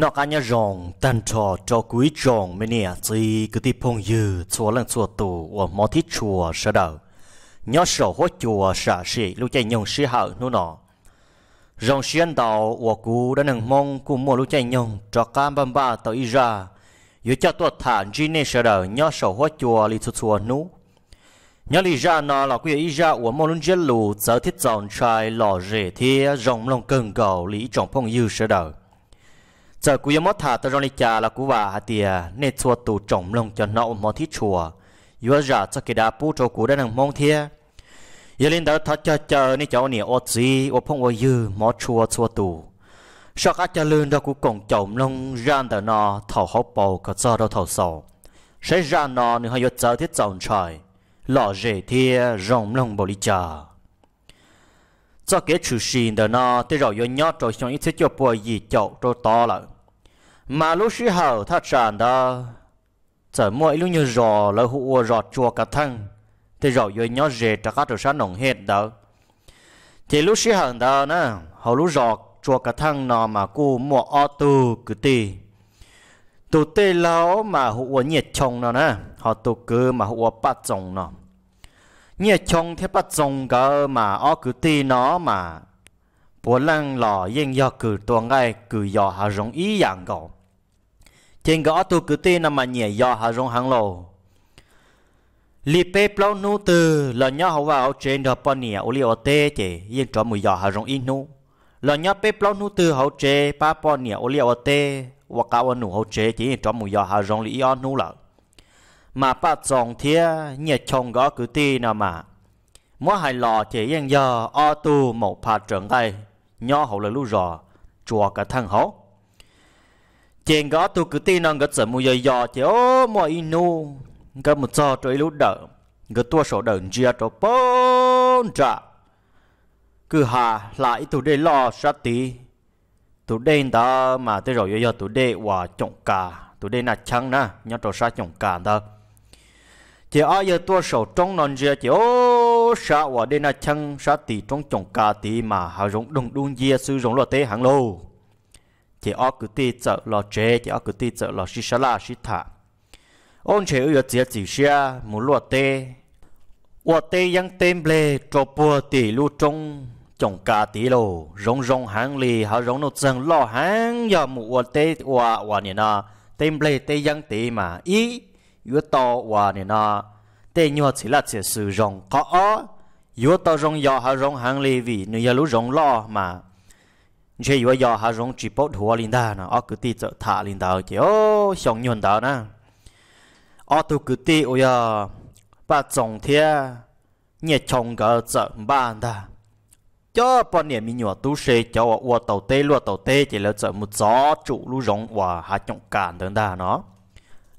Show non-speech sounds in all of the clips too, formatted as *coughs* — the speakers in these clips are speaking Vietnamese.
nó cả nhà rong tan trò cho quý rong mấy nè chỉ cứ tiếp phong dư chùa lần chùa tù ở mỏ thít chùa sợ đâu nhớ sổ hốt chùa sợ sĩ lúc chạy nhông sĩ hậu nó nọ rong xuyên tàu ở cú đã nâng mong cùng mua lúc chạy nhông cho cam bamba ba tàu y ra yếu cho tuột thản chỉ nè sợ đâu nhớ sổ hốt chùa lì chùa chùa nú nhớ lì ra nó là quý y ra ở mỏ luôn chết lù giờ thiết dọn trai lò rể thế rong lông cần cầu lý trong phong dư sợ đâu giờ cú yếm thả tao rong đi chà là cú và vả tiề nên chùa tù trồng lông cho nậu mò thít chùa yếu giả cho cái đá pu cho cú đã nằng mong thiê giờ lên đó thật cho chờ nên cháu nè ôt gì ô phong ô dư mò chùa chùa tù sau cả cha lươn đó cú còn trồng lông ra tờ nọ thảo hốc bầu có cho đó thảo sầu sẽ ra nọ nên hai yếu giờ thiết trồng trời lọ rể thiê rồng lông bồ đi chà cho cái chủ sinh đó nó tới rồi nhớ rồi xong ít thế cho bùa gì chậu rồi to lại mà lúc sĩ hở thật sản đó giờ mọi lúc như rò là hụ rọt chùa cả thân thì rò dưới nhỏ rề cho các trường sáng nồng hết đó thì lúc sĩ hở đó nè hầu lúc rọt chùa cả thân nó mà cô mua ô tô cứ tì tụ tê lão mà hụ nhiệt chồng nó nè họ tụ cứ mà hụ bắt chồng nó nhiệt chồng thế bắt chồng cơ mà ô cứ tì nó mà bố lăng lò yên do cử tuồng ngay cử dò hà rong ý dạng cậu trên gõ tu cử tin nằm mà nhẹ do hà rong hàng lầu li pe plau nu từ là nhớ hậu vào trên đó bọn nhẹ ô li ô tê chỉ yên cho mùi do hà rong in nu là nhớ pe plau nu từ hậu chế ba bọn nhẹ ô li ô tê hoặc cả ô nu hậu chế chỉ yên cho mùi do hà rong li ô nu là mà ba chồng thia nhẹ chồng gõ cử tin nằm mà mỗi hai lò chỉ yên giờ ô tu một pha trưởng tay nhớ hậu là lú rò chùa cả thằng hậu chèn gõ tu cứ tin nó sợ mua dây dò chứ ô mua inu cái một giờ trời lúc đỡ cái tua sổ đỡ chia cho bốn trả cứ hà lại tụi đây lo sát tí tụi đây ta mà tới rồi giờ tụi đây hòa chồng cả tụi đây là chăng na nhớ trò sát chồng cả ta chỉ ai giờ tua sổ trong non chia chỉ ô sát hòa đây là chăng sát tí trong chồng cả tí mà hà rộng đồng đun dìa sư rộng lo tế hàng lâu thì ở cứ ti chợ lo chế thì ở cứ ti chợ lo xí xá la xí thả ông chế ở chế chỉ xia muốn lo tê lúa tê yang tên ble cho bùa tỷ lu trung trồng cà tỷ lô rong rong hàng lì hà rong nó chẳng lo hàng giờ mù lúa tê hoa hoa nè na tên ble tê yang tê mà ý yếu to hoa nè na tê nhỏ chỉ là chỉ sử dụng có yếu to rong giờ hà rong hàng lì vì nửa lú rong lo mà chế yếu giờ hà rong chỉ bắt hoa linh đà na, ở cứ ti chợ thả linh đà chứ ô xong nhuận đà na, ở tu cứ ti ôi à ba chồng thia nhẹ chồng gỡ chợ ba đà cho bọn nhẹ mi nhỏ tu sê cho ở tàu tê lúa tàu tê chỉ là chợ một gió trụ lú rong và hà trọng cản đơn đà nó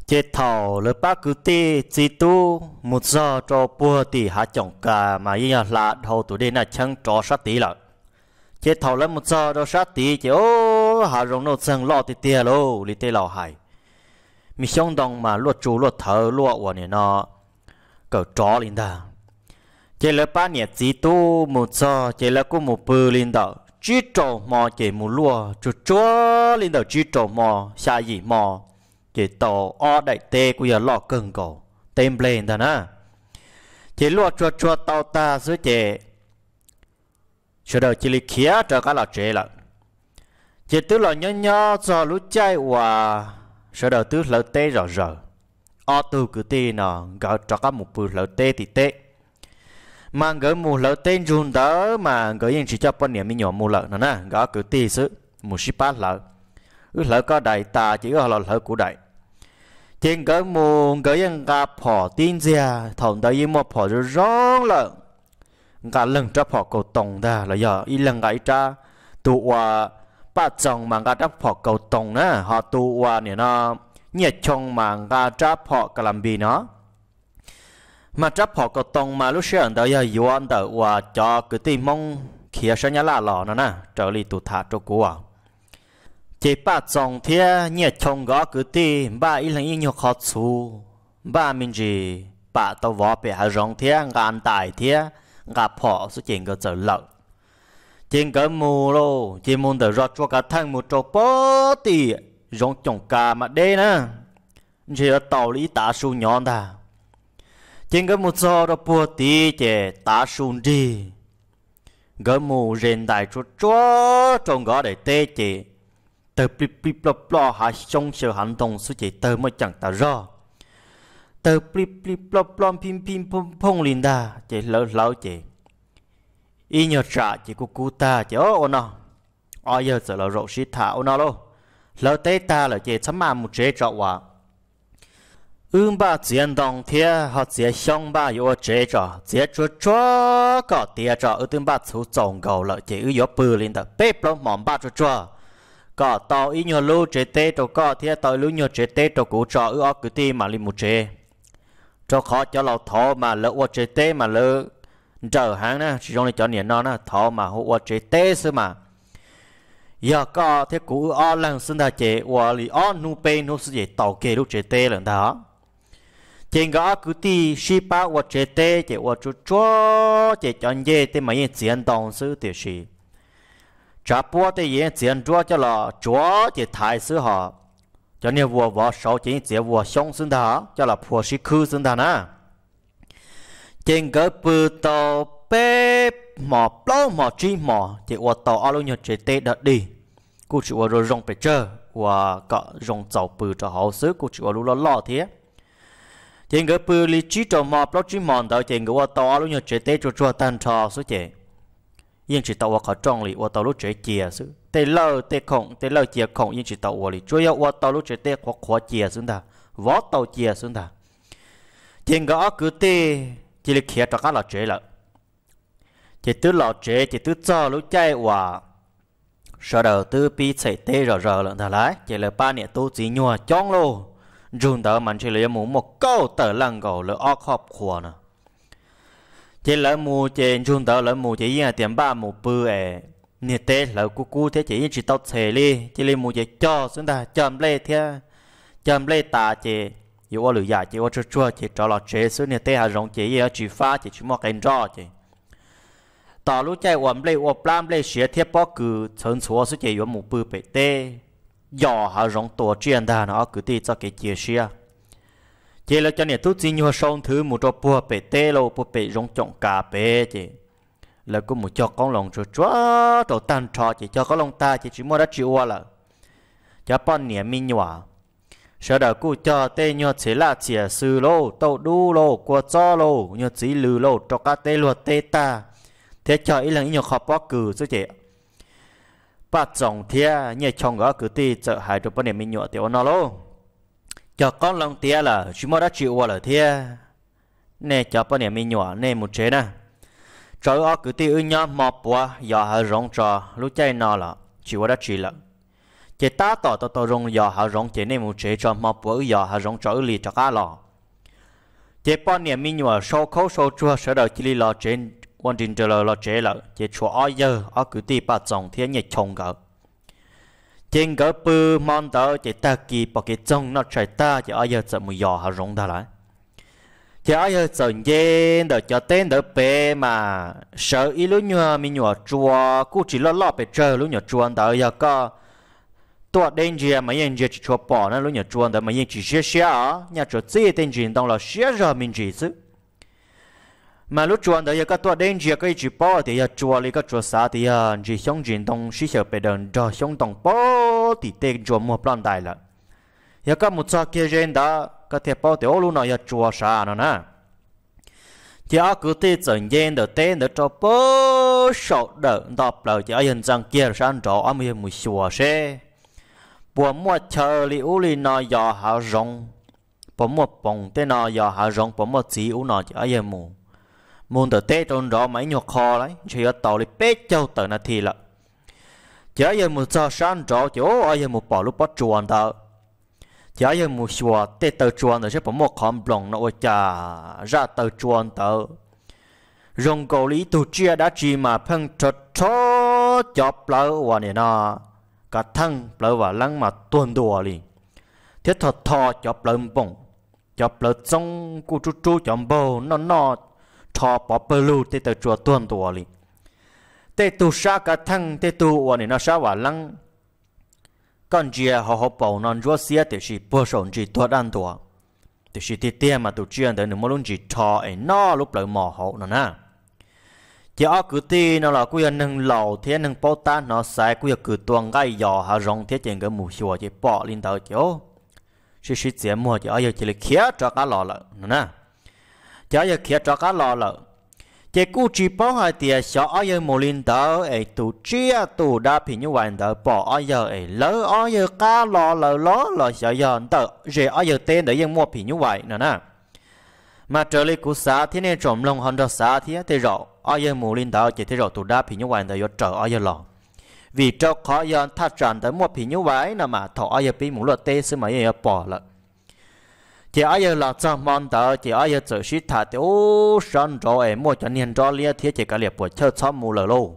chế thầu lỡ ba cứ ti chỉ tu một giờ cho bùa ti hà trọng cả mà yên là thầu tụi đây là chẳng cho sát tí lợi chế thầu lên một giờ đâu sát tí chế ô hà rồng nó sang lo thì tiền lô lì tê lò hải mi xong đồng mà luật chú luật thở luật của nè nó cỡ chó lên ta chế là ba nhẹ chỉ tu một giờ chế là cũng một bự lên đó chỉ trổ mò chế một lúa chú chúa lên đó chỉ trổ mò xa gì mò chế tổ o đại tê của giờ lọ cưng cổ tem lên ta nè chế lúa chúa chúa tàu ta sứ chế sửa đầu chỉ lý khía cho các lọ trẻ lợn chỉ tứ lọ nhỏ nhỏ cho lũ chay và sửa đầu tứ lợn tê rõ rõ ở tu cứ tê nọ gỡ cho các một bự lợn tê thì tê mà gỡ một lợn tê run đó mà gỡ yên chỉ cho bọn niệm mi nhỏ một lợn nữa nè gỡ cứ tê sự một ship bát lợn ứ lợn có đại ta chỉ có lợn lợn của đại trên gỡ một gỡ yên gặp phò tin ra thằng đó yên một phò rồi rong lợn ngã lần chấp họ cầu tổng đà là giờ y lần ngã cha tụ à ba chồng mà ngã chấp họ cầu tổng nữa họ tụ à nè nó nhiệt chồng mà ngã chấp họ cả làm bì nó mà chấp họ cầu tổng mà lúc xưa đó giờ yêu anh đó và cho cứ tìm mong khía sáng nhà là lò nó nè trở lại tụ thả cho cô à chỉ ba chồng thế nhiệt chồng gõ cứ tìm ba y lần y nhục khó chú ba mình gì ba tao võ bị hạ rong thế ngàn tài thế ngà phỏ số chuyện cái giờ lợn chuyện cái mù lo, chuyện muốn để rót cho cả thằng một trò bó tì rong chồng cả mà đê nè chỉ là tàu lý tá su nhon ta chuyện cái một giờ đó bó tì chè tá su đi cái mù rèn đại cho cho trong gõ để tê chè tờ plip plip plop plop hà sông sờ hành động số chuyện tờ mới chẳng ta rõ tờ pli pli plop plom pim pim pom pong linda chị lỡ lỡ chị y nhờ trả chị của cụ ta chị ô ô nó ô giờ sợ lỡ rộ xí thả ô nó luôn lỡ tế ta là chị sắm mà một chế trọ hòa ưng ba chiến đồng thế họ chế xong ba yếu chế trọ chế chúa chúa có tia trọ ở tương ba chú trồng cầu lỡ chị ư yếu bự linda bê plom mỏm ba chúa chúa có tàu y nhờ lưu chế tê trọ có thế tàu lưu nhờ chế tê trọ cụ trọ ư ô cứ ti mà li một chế cho khó cho lò thọ mà lỡ qua chế tê mà lỡ trở hàng nè chỉ trong cho niệm non nè thọ mà hô qua chế tê sư mà giờ có thế cũ o lần sinh ra chế qua lì o nu pe nu sư chế tàu kê lúc chế tê lần đó trên gõ cứ ti shi pa qua chế tê chế qua chú chúa chế chọn nhẹ tê mà yên chiến đồng sư tiểu sĩ trả bùa tê yên chiến chúa cho lò chúa chế thái sư họ cho nên vua vợ sau chín chỉ vua xong sinh thả cho là phù sĩ khư sinh thả nè trên cái bự to bê mỏ bao mỏ chi mỏ thì vừa tàu alo nhật chế tê đợt đi cô chỉ vua rồi rong phải chờ Vua cả rong tàu bự cho họ xứ cô chỉ vừa lúc lo lo thế trên cái bự li trí cho mỏ bao chi mỏ đó trên cái vừa tàu alo nhật chế tê cho cho tan trò số chế nhưng chỉ tàu vừa cả trong li vua tàu lúc chế chia xứ tê lơ tê khổng tê lơ chia khổng yên chỉ tàu ua lì chủ yếu ua tàu lúc chế tế khó khó chia xuống ta võ tàu chia xuống ta chuyện gõ cứ tê chỉ là khía cho các lò chế lợ chỉ tứ lò chế chỉ tứ cho lúc chạy ua sau đầu tư bi chạy tê rờ rờ lợn thà lái chỉ là ba nẹt tu chỉ nhua chong lô dùng tờ mình chỉ là mũ một câu tờ lăng gầu lỡ óc họp khua nè chỉ là mù chỉ dùng tờ lỡ mù chỉ yên tiền ba mù bư nè tê lỡ cu cu thế chỉ chỉ tao thề li chỉ li mua gì cho xuống ta chậm lê thế chậm lê ta chỉ yêu ở lửa giả chị ở chua chua chị trò lọt chế xuống nè tê hà rong chỉ ở chỉ phá chỉ chỉ mua cái rõ chỉ tao lúc chạy quầm lê quầm lam lê xía thiết bao cử chân chúa xuống chị yêu mù bự bể tê giờ hà rong tổ chuyện ta nó cứ đi cho cái chia xia, chỉ là cho nè tu chỉ nhiều sông thứ một chỗ bùa bể tê lâu bùa bể rong trọng cà bể chỉ là cô muốn cho con lòng cho chúa tổ tan trọ chỉ cho con lòng ta chỉ chỉ mua đã chịu qua là cho bọn nhẹ minh nhỏ sợ đỡ cô cho tê nhọ chế là chỉ sư lô tổ đu lô của cho lô nhọ chỉ lư lô cho cá tê luật tê ta thế cho ý là nhọ khó bó cử chứ chị bà chồng thia nhẹ chồng gõ cứ tì chợ hại cho bọn nhẹ minh nhỏ tiểu nó lô cho con lòng tia là chỉ mua đã chịu qua là thia nè cho bọn nhẹ minh nhỏ nè một chế nè trời ơi cứ tiêu nhá mò bùa giờ hà rong trò lúc chơi nọ là chỉ qua đã chỉ là chế ta tỏ tỏ tỏ rong giờ hà rong chế nên một chế cho mò bùa giờ hà rong trò lì cho cá lò chế bọn niệm minh nhua sau khâu sau chua sở đầu chỉ lì lò chế quan trình trở lò chế là chế chùa ở giờ ở cứ tiêu ba chồng thiên nhật chồng gạo trên gỡ bư mòn tớ chế ta kỳ bậc cái trông nó chạy ta chế ở giờ chậm một giờ hà rong ta lại thì giờ hơi sợ nhé đỡ cho tên đỡ bé mà sợ ý lúc nhua mình nhua chua cũng chỉ lo lo bé chờ lúc nhua chua đỡ giờ có tua đến gì mà yên giờ chỉ cho bỏ nó lúc nhua chua đỡ mà yên chỉ xé xé ở nhà chỗ gì tên gì đang là xé rồi mình chỉ chứ mà lúc chua đỡ giờ có tua đến gì cái chỉ bỏ thì giờ chua lấy có chua xá thì giờ chỉ xong gì đông xí sợ bé đừng cho xong đồng bỏ thì tên chua mua plan đại là giờ có một số kia gen đó có thể bao tiểu luôn nào giờ chùa xa nó nè chỉ ở cứ tê dần dần đầu tên để cho bao số đỡ đọc lời chỉ ở dân rằng kia ra ăn âm ở mới xua xe bùa mua chờ li u li nó giờ hạ rong bùa mua bồng tên nào giờ hạ rong bùa mua chỉ u nào chỉ ở dân mùa muốn đầu tên trong đó mấy nhục kho đấy chỉ có tàu li bé châu tờ nó thì là chỉ ở dân mùa cho sáng trò chỉ ở dân mùa bỏ lúc bắt chuồn tao giá như mua xua tê tờ chuan rồi sẽ bỏ một khom blong nó chả ra tờ chuan tờ rong cầu lý tu chia đã chỉ mà phăng trật cho chọp lỡ và này nó cả thăng lỡ và lăng mà tuôn đùa liền thiết thật thọ chọp lỡ bông chọp lỡ trong cu chú chú chọp bầu nó nó thọ bỏ bờ lù tê tờ chùa tuôn đùa liền tê tu sa cả thăng tê tu và này nó sa và lăng còn chia họ họ bảo non rửa xe thì chỉ bổ sung chỉ tuột ăn tuột thì chỉ tiết tiết mà tụi chuyện tới nếu mà luôn chỉ cho ấy nó lúc lại mò hậu nó nè chỉ ở cứ ti nó là cứ nâng lầu thế nâng bao ta nó sai cứ cứ tuồng gai giò hà rong thế chuyện cái mùi xùa chỉ bỏ lên đầu chỉ ô chỉ chỉ chỉ mua chỉ ở giờ chỉ là khía cho cá lò lợn nè chỉ ở giờ khía cho cá lò lợn chỉ cú chỉ bỏ hai tiền sợ ai giờ một linh tớ ấy tu chia tu đa phi như vậy tớ bỏ ai giờ ấy lỡ ai giờ cá lò lỡ lỡ lỡ sợ giờ tớ rồi ai giờ tên để dân mua phi như vậy nữa nè mà trở lại cú xã thì nên trộm lòng hơn đó xã thì thế rõ ai giờ một linh tớ chỉ thế rõ tu đa phi như vậy tớ giờ trở ai giờ lò vì cho khó giờ thắt tràn tớ mua phi như vậy nè mà thọ ai giờ pin một luật tê xí mà giờ bỏ lợ chỉ ai là cho mong tờ chỉ ai cho xí thà thì ô sân rồi em mua cho nên cho lia thiết chỉ cả liệp buổi chơi xóm mù lờ lô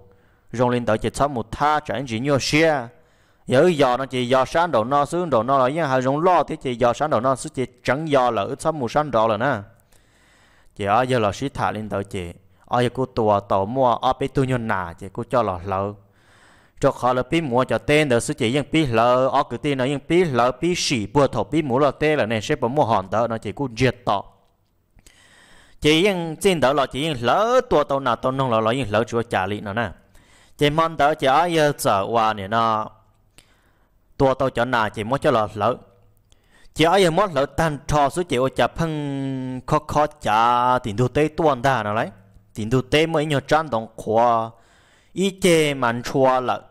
rong lên tới chỉ xong mù tha cho anh chỉ nhiều xe giờ giờ nó chỉ giờ sáng đầu nó xuống đầu nó là nhưng hai rong lo thì chỉ giờ sáng đầu nó xuống chỉ chẳng giờ là ít xong mù sáng rồi là nè chỉ ai là xí thà lên tờ chỉ ai cô tua tàu mua ở bên tôi nhon nà chỉ cô cho là lợ cho khó là pi mua cho tên đó sự chỉ những pi lờ ở cái tên nó những pi lờ pi sỉ bùa thổ pi mua là tên là nên sẽ bỏ mua hòn đó nó chỉ cũng diệt tọ chỉ những trên đó là chỉ những lỡ tua tàu nào tàu nông là lỡ những lỡ chúa trả lý nó nè chỉ mong đỡ chỉ ai giờ trở qua nè nó tua tàu cho nào chỉ muốn cho là lỡ chỉ ai giờ muốn lỡ tan trò sự chỉ ô chả phăng khó khó trả tiền đồ tế tuần ta nó lấy tiền đồ tế mới nhiều trang đồng khóa ý chế mặn chua lỡ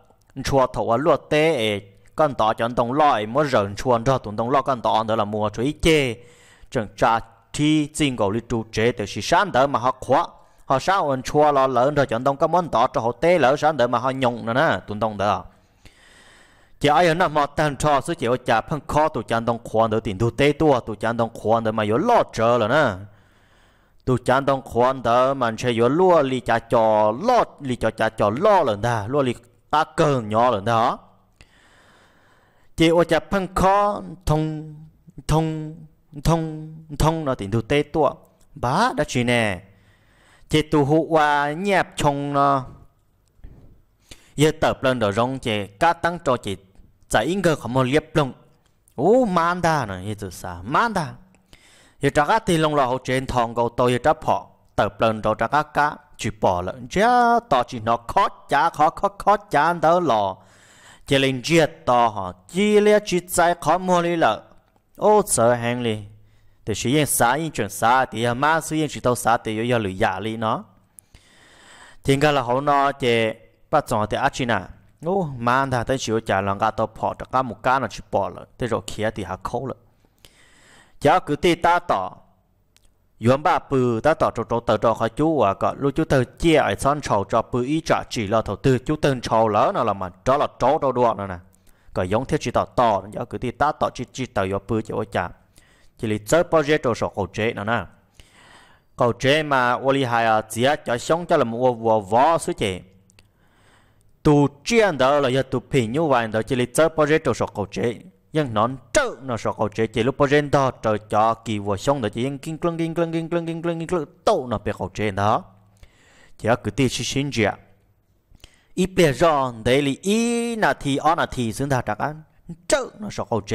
chua thầu ở lúa tê con tỏ chọn đồng loại mua rừng chua cho tụng đồng lo con tỏ đó là mua chuối chê chẳng cha thi xin cầu lý trụ chế từ sự sáng đỡ mà họ khóa họ sao ổn chua lo lỡ rồi chọn đồng các món tỏ cho họ tê lỡ sáng đỡ mà họ nhộn nữa nè tụng đồng đó chỉ ai ở nằm mà tan cho số chỉ ở chả phân khó tụ chăn đồng khoan đỡ tiền thu tê tua tụ chăn đồng khoan đỡ mà yếu lo chờ rồi nè tụ chăn đồng khoan đỡ mà chơi yếu lúa li chả trò lo li chả chả trò lo rồi nè lúa li cờ nhỏ 요로 đó chị ô cha phân khó thông thông thông thông nó tỉnh từ tê tua bá đã chỉ nè chị tu hụ qua nhẹp chồng nó giờ tập lên đồ rong chị cá tăng cho chị giải in cơ không một liếp lông ô man đa nó như từ xa man đa giờ trả cá thì lông là hậu trên thòng cầu tôi giờ trả họ tập lên đồ trả cá cá chỉ bỏ lợn chứ, tao chỉ nó khó chá khó khó khó chán đâu lò chỉ linh chia tao, họ chỉ là chỉ trái khó mua đi lợ ô sợ hàng li thì chỉ yên xã yên chuẩn xã thì mà suy yên chỉ tàu sa thì yêu lười giả li nó thì cái là họ nó chỉ bắt chọn thì ác chi nào ô mà anh ta thấy chịu trả lòng cả tao bỏ cho cả một cái nó chỉ bỏ lợ thì rồi kia thì hạ khâu lợ giờ cứ tê ta tao yuan ba bự ta tỏ trò trò tờ trò khỏi chú à có lúc chú tờ chia ở son trò cho bự ý trả chỉ là thầu tư chú tên trò lỡ nào là mà đó là trò đâu đó nữa nè có giống thiết chỉ tỏ tỏ nhớ cứ thì ta tỏ chỉ chỉ tờ yuan bự chỉ ô chả chỉ là chơi project trò sổ cầu chế nữa nè cầu chế mà oli hai à chỉ cho sống cho là một vua vò suy chế tu chiến đó là do tu pin như vậy đó chỉ là chơi project trò sổ cầu chế ยังนอนเจ้าเนาะสกอเจเจลูกปอเจนดอเจอจอกีวัวชงเดจียังกินกลังกินกลังกินกลังกินกลังกินกลังโตเนาะเปียกเจนดอเจ้าคือตีชิชินเจียอีเปียจอนเดลีอีนาทีออนาทีซึ่งถ้าจากอันเจ้าเนาะสกอเจ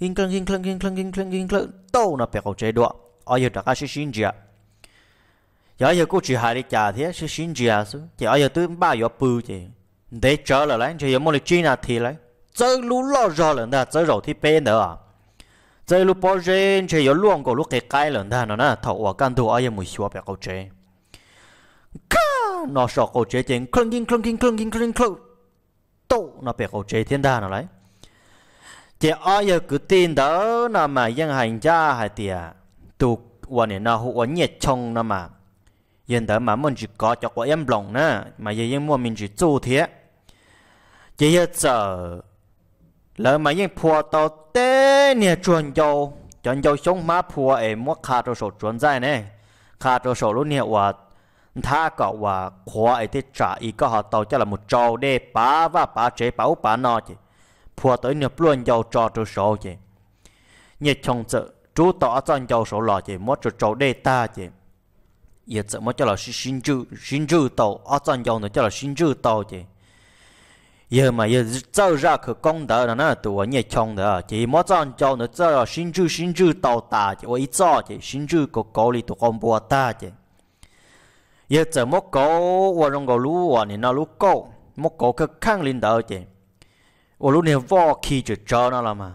กินกลังกินกลังกินกลังกินกลังกินกลังโตเนาะเปียกเจด้วยอ๋ออยู่จากอันชิชินเจียยอยกู chỉ hai đi trả thế sẽ xin trả số chỉ ở giờ tôi ba giờ bự chỉ để chờ là lấy chỉ giờ mua được chi nào thì lấy 这路老热了呢，这肉体白呢，这路保人这有乱过路给改了呢，那头我干都哎呀没学别搞这，看那少搞这点，吭吭吭吭吭吭吭吭，都那别搞这天大了来，这哎呀个天的那么人还家还的，都我呢那我热冲那么。hiện tại mà mình chỉ có cho của em lòng nè mà giờ em mua mình chỉ tu thế chỉ giờ lỡ mà những phùa tàu tê nè chuẩn dầu chuẩn dầu sống má phùa ấy mua khá đồ số chuẩn dài nè khá đồ số luôn nè và tha cọ và khóa ấy thì trả ý có họ tàu cho là một trâu đê bá và bá chế báu bá nọ chứ phùa tới nè luôn dầu trò đồ sổ chứ nhẹ chồng sợ chú ở chọn dầu số lọ chứ mua trò trâu đê ta chứ giờ sợ mua cho là xin chữ xin chữ tàu ở chọn dầu nữa cho là xin chữ tàu chứ giờ mà giờ tạo ra cái công đó là nó tụi nhẹ chồng đó chỉ mỗi trong cho nó tạo sinh chữ sinh chữ tàu ta chỉ ôi cho chỉ sinh chữ có có lý tụi con bùa ta chỉ giờ giờ mỗi có và trong cái lũ và nên nó lũ có mỗi có cái khăn lên đó chỉ và lũ này vò khi chỉ cho nó là mà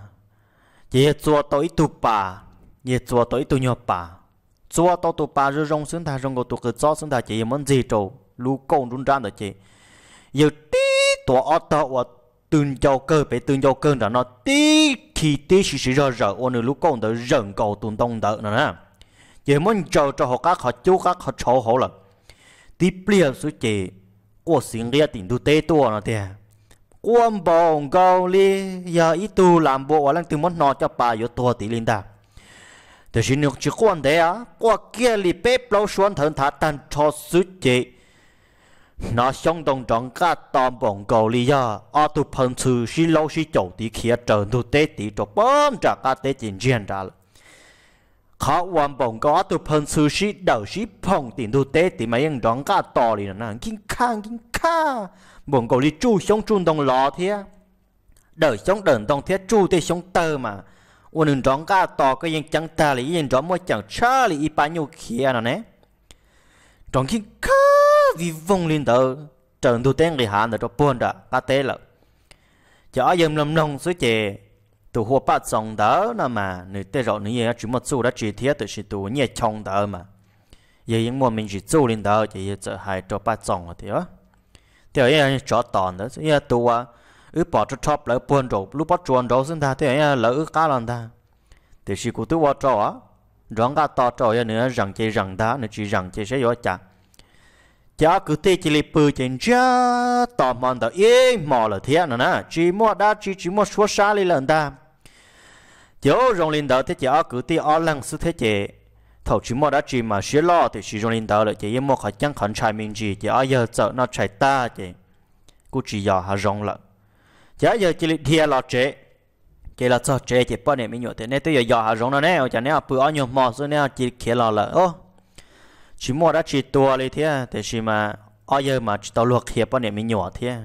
chỉ cho tới tụ bà chỉ cho tới tụ nhỏ bà cho tới tụ bà rồi rong xuống ta rong cái tụ cái cho xuống ta chỉ muốn gì trâu lũ con run ra đó chỉ giờ tí tổ ở tàu tương giao cơ phải tương giao cơ đó nó tí thì tí sự sự rờ rờ ô lúc con đỡ rần cầu tuần tông đỡ nè nè giờ muốn chờ cho họ các họ chú các họ cháu họ là tí bia số chị qua xin ria tỉnh tu tê tua nó thế quan bồng cầu li giờ ít tu làm bộ và lăng từ món nọ cho bà yo tua tí linh ta thế xin được chỉ quan thế á qua kia li bếp lâu xuân thần thả tan cho số chị nó xong đồng trọng cả tòm bổng cầu lý do ở tu phần sự xí lâu xí chỗ tí kia trở tu tế tí cho bấm trả cả tế chính diện ra khó hoàn bổng có tu phần sự xí đầu xí phòng tiền tu tế tí mà yên đón cả to lý nó kinh khang kinh khang bổng cầu lý chu xong chung đồng lò thế đời sống đờn đồng thế chủ tế sống tơ mà ôn đừng đón cả tò cái yên chẳng ta lý yên đón mua chẳng cha lý y bao nhiêu kia nó nè trong kinh khang vì vùng lên tử trần tu tên người hạ nữa cho buồn đã ta tế lợ chở dầm lâm nông suối chè tu hoa bát sòng đó nà mà người tế rõ nữ nhẹ chỉ mà số đã chỉ thiết tự sự tu nhẹ chồng đó mà giờ những môn mình chỉ tu lên tờ chỉ giờ chở hai cho bát sòng thì á thì ấy anh cho tòn đó giờ tu à ứ bỏ cho chóp lỡ buồn rồi lúc bắt chuồn rồi xin ta thì ấy lỡ cá lần ta thì sự cụ tu vào trò á rong cá to trò nữa rằng chơi rằng ta nữa chỉ rằng chơi sẽ vô chặt giờ cứ thế chỉ lấy bự trên chớ tò mòn tao yên mò là thế nữa nè chỉ mò đã chỉ chỉ mò số xa lấy lần ta giờ rong linh tao thế chỉ cứ thế ở lăng sư thế chỉ thầu chỉ mò đã chỉ mà xí lo thì chỉ rong linh tao là chỉ yên mò khỏi chăng khẩn trai mình chỉ chỉ ở giờ chợ nó chạy ta chỉ cú chỉ giờ hà rong lợn giờ giờ chỉ lấy thia lọt chế chỉ là cho chế chỉ bao nhiêu mình nhớ thế nên tôi giờ giờ hà rong nó nè cho nên bự ở nhiều mò rồi nè à, chỉ kia lọt lợn ô chỉ mua đã chỉ tua lấy thế thì chỉ mà ở giờ mà chỉ tàu luộc hiệp bao niệm mình nhỏ thế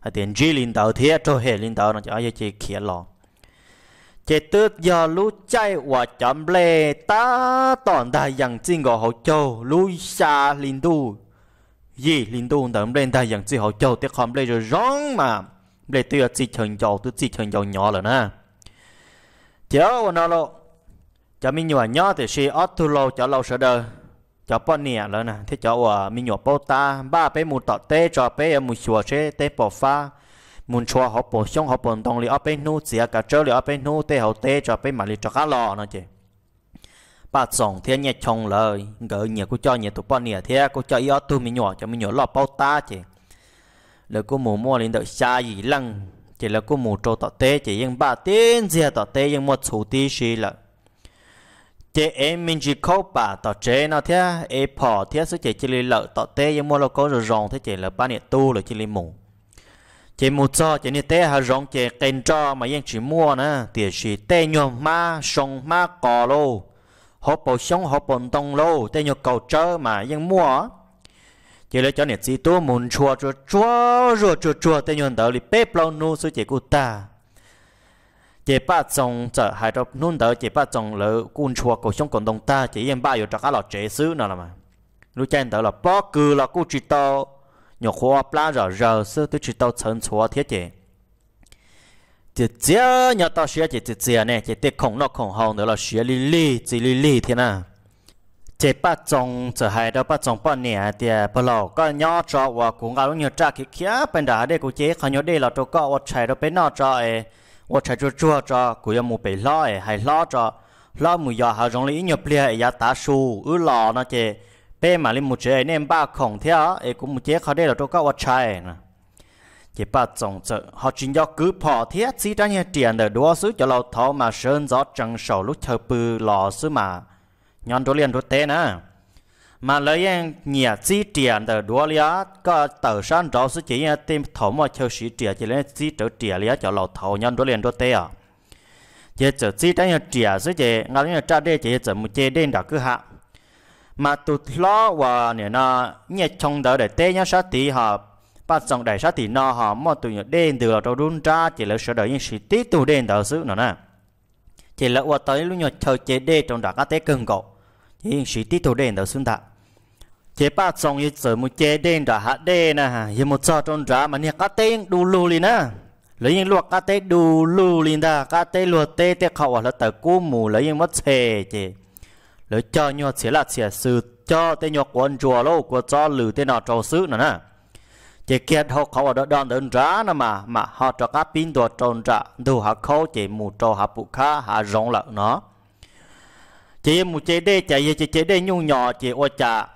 à tiền chỉ linh tàu thế cho hệ linh tàu nó cho ai giờ chỉ khía lò chỉ tước giờ lú chạy và chậm lệ ta toàn đại dạng chính của hậu châu lú xa linh tu gì linh tu tầm lên đại dạng chính hậu châu tiếc không lệ rồi rong mà lệ tựa chỉ chừng giàu tựa chỉ chừng giàu nhỏ rồi nè chéo nó lo cho mình nhỏ nhỏ thì si ở thu lâu cho lâu sợ đời cho bỏ nè lỡ nè à. thế cho ở ờ, mình nhỏ bao ta ba bé mù tọt tê cho bé em ờ, mù chùa chế tê bỏ pha muốn chùa họ bổ sung họ bổn đồng li ở bên nu chỉ cả chơi li ở bên nu tê họ tê cho bé mà li cho cá lò nó chứ ba sòng thế nhẹ chồng lời gỡ nhẹ cô cho nhẹ tụ bỏ nè thế cô cho yếu tu mình nhỏ cho mình nhỏ lọ bao ta chứ lời cô mù mua lên đợi xa gì lăng chỉ lời cô mù trâu tọt tê chỉ yên ba tên gì tọt tê yên một số tí xí lợ chế em mình chỉ khâu bà tỏ chế nó thế em à? bỏ thế số à? chế chỉ lấy lợ tỏ tê nhưng mua nó có rồi rong thế chế là ba nhiệt tu là chỉ lấy mù chế mù cho chế nhiệt tê hà rong chế kênh cho mà yên chỉ mua nè tiền chỉ tê nhom ma sông ma cò lô họ bỏ sông họ bỏ tông lô tê nhom cầu chớ mà yên mua chế lấy cho nhiệt gì tu muốn chua chua chua chua chua tê nhom đầu li bếp lâu nu số chế cụ ta chế ba trong trở hai trong nôn đỡ chế ba trong lỡ cuốn chua của sống cộng đồng ta chỉ yên ba yếu trắc lọ chế xứ nào là mà lúc chen đỡ là bó cừ là cú chỉ to nhỏ hoa pla rờ rờ xứ tôi chỉ to chân chua thiết chế chỉ chế nhỏ tao xia chỉ chế chế này chỉ tết khổng nó khổng hồng nữa là xia li li chỉ li li thế nào chế ba trong trở hai đó ba trong ba nè thì bà lò có nhỏ cho và cũng gạo nhỏ cha kia kia bên đó để cũng chế khó nhỏ đây là tôi có và chạy đó bên nó cho ấy 我才就做着，古要木被拉诶，还拉着，拉木要还容易鸟不了，也打输，有拉那些，被嘛哩木只念把空跳，诶，古木只靠得了多高我猜呢。chỉ ba tổng trợ họ chỉ do cứ bỏ thiết chỉ ra nhà tiền để đua sứ cho lâu thọ mà sơn gió trăng sầu lúc thơ bự lò sứ mà nhon đồ liền đồ tê nè mà lấy anh nhà chi tiền từ đó lia có tờ san đó sẽ chỉ tìm thổ mà chơi sĩ tiền chỉ lấy chi trở tiền lia cho lầu thầu nhân đó liền đó tê à chỉ chỉ chi đấy nhà tiền sẽ chỉ ngài nhà cha đây chỉ chỉ một chế đến đó cứ hạ mà tụt lo và nè nó nhà trong đỡ để tê nhá sát tí họ ba dòng đại sát tí nó họ mà tụi nhà đến được rồi run ra chỉ lấy sợ đợi những sĩ tí tụi đến đó xứ nó nè chỉ lấy qua tới lúc nhà chơi chế đê trong đó các tê cưng cậu những sĩ tí tụi đến đó xứ thật chế ba trong ý giờ mu chế đen đã hạ na nè giờ mu cho trong ra mà nè cá tê đu lù liền nè lấy những luộc cá tê đu lù liền ta cá tê luộc tê tê khẩu là tờ cú mù lấy những mất chè chế lấy cho nhau chế là chế sự cho tê nhau quần chùa lâu của cho lử tê nọ trâu sứ nữa na chế kẹt họ khẩu ở đó đòn đơn ra na mà mà họ cho cá pin đồ trôn ra đủ hạ khâu chế mù trâu hạ bụng khá hạ rộng lợn nó chế mù chế đê chế chế chế đê nhung nhỏ chế ô chả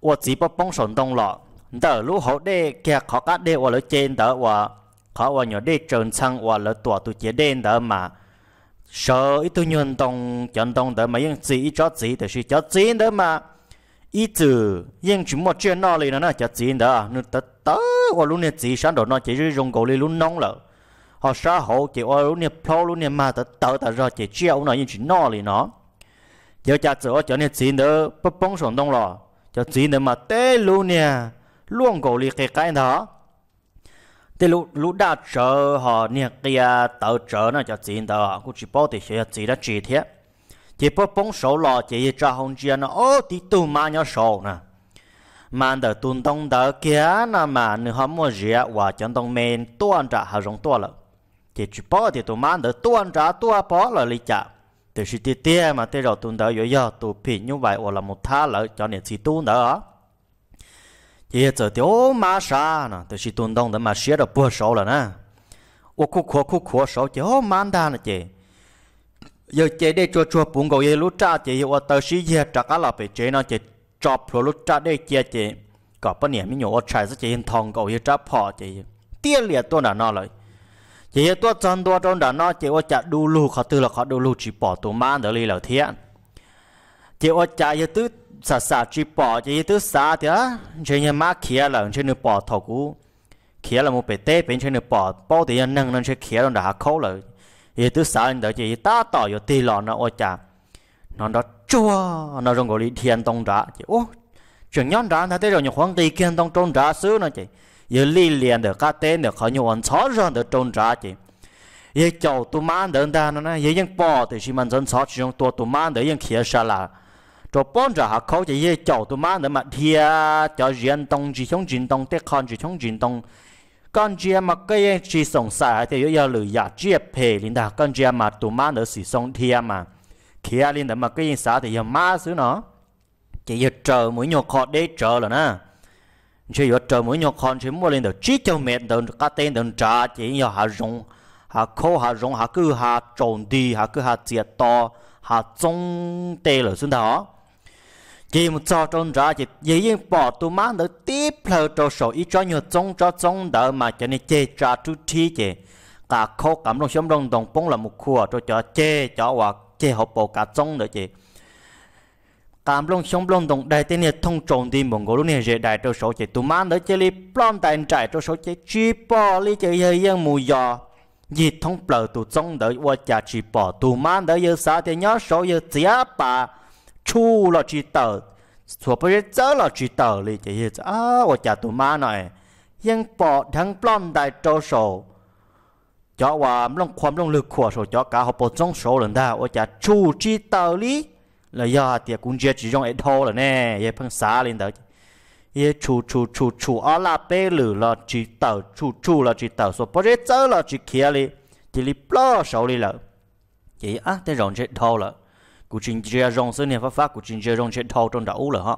我只不帮上东了。đỡ lũ hậu đê kia khó cá đê và lỡ trên đỡ và khó và nhỏ đê trần sang và lỡ tỏa tụ chế đỡ mà sợ ít tu nhân tông chân tông đỡ mà yên chỉ cho chỉ để suy chỉ đỡ mà ít từ yên chúng một chuyện nọ liền nó chỉ đỡ nó tớ tớ lũ này chỉ sáng đó nó chỉ rơi cổ lên lũ nóng lỡ họ sa hậu chỉ ở lũ này pro lũ này mà tớ tớ tớ rồi chỉ chiêu nó yên chỉ nọ liền nó giờ cha chở cho nên chỉ đỡ bất bóng sống đông rồi cho chỉ nữa mà tê lũ nè luôn cổ li cái cái đó tê lũ lũ đã chờ họ nè kia tàu chờ nó cho chỉ đó cũng chỉ bảo thì sẽ chỉ đã chỉ thế chỉ bảo bóng số lò chỉ cho hồng chia nó ô tí tu mà nhớ số nè mà đỡ tuần đông đỡ kia nà mà nửa hôm mua rẻ và chân đông men tuan trả hà rong tua lợ chỉ chỉ bảo thì tụi mà đỡ tuan trả tua bỏ là lý chạm tôi sự tiết tiết mà tê rồi tuần đó vừa giờ tụ phi như vậy hoặc là một tháng lỡ cho nên chỉ tuần đó chỉ giờ tiểu mà sa nè tôi sự tuần đông đó mà xé được bữa số rồi nè ô khu khu khu khu số chỉ ô mang đa nè chị giờ chị để chua chua bún gạo lúc cha chị ô tờ sĩ giờ chắc là phải chị nó chị cho rồi lúc cha để chị chị có bao nhiêu mấy nhổ chạy rất chị hình thòng gạo giờ cha phò chị tiếc liệt tôi là nó rồi chỉ tôi chân tôi trong đó nó chỉ có chả đu lù khó tư là khó đu lù chỉ bỏ tụ man đó li là thiện chỉ có chả như tư xả xả chỉ bỏ chỉ tư xả thì á chỉ như má khía là chỉ như bỏ thầu cũ khía là một bề tê bên chỉ như bỏ bao thì nâng nó chỉ kia nó đã khâu là như tư xả anh đó chỉ ta tỏ giờ tì lọ nó ở chả nó đó chua nó trong gọi là thiền tông đó chỉ ô chuyện nhon đó nó thấy rồi những hoàng tì kiên tông trong đó xứ nó chỉ yêu li liền được cá té được khỏi nhuận xó rồi được trôn ra chị yêu cháu tụi má đơn đa nó nè giờ những bò thì chỉ mình dân xó chỉ dùng tua tụi má để những kia xa là cho bọn ra học khâu thì giờ cháu tụi má để mà thia cho riêng tông chỉ chống riêng tông tiếc con chỉ chống riêng tông con chia mà cái chỉ sống sai thì giờ lười giả chia phe linh đà con chia mà tụi má nữa xí sống thia mà khía linh đà mà cái sai thì giờ má xứ nó chỉ giờ chờ mỗi nhục họ để chờ là na chỉ có trời mới nhau con chỉ mua lên đầu chỉ cho mẹ đầu cá tên đầu trả chỉ nhau hạ rong hạ khô hạ rong hạ cứ hạ trộn đi hạ cứ hạ tiệt to hạ trồng tê là xuống đó chỉ một cho trộn trả chỉ dễ dàng bỏ tụ má đầu tiếp lờ trộn sổ ý cho nhiều trông cho trông đỡ mà cho nên chê trả chú thi chê cả khô cảm trong sống đồng đồng bông là một khu cho cho chê cho hoặc chê hộp bộ cả trông nữa chê tam long xong long đồng đại tên này thông trọng đi mong luôn này dễ đại cho số chế tụ mang đỡ chơi li plon đại trại cho số chế chi bỏ li chơi hơi yên mù giò gì thông bờ tụ trong đỡ qua chả chi bỏ tụ mang đỡ yêu xã thì nhớ số yêu giá bà chu là chi tờ số bây giờ chớ là chi tờ li chơi hơi à qua chả tụ mang này yên bỏ thằng plon đại cho số cho cả họ số hòa li là do tiệc cũng chia chỉ trong ấy thôi là nè vậy phân xá lên đó ye chu chu chu chu ở là bể lửa là chỉ tàu chu chu là chỉ tàu số bao giờ chơi là chỉ kia đi, chỉ li bơ sầu li là chỉ á thế rong chết thôi là cụ trình chia rong xưa này phát phát cụ trình chia rong chết thôi trong đầu là ha,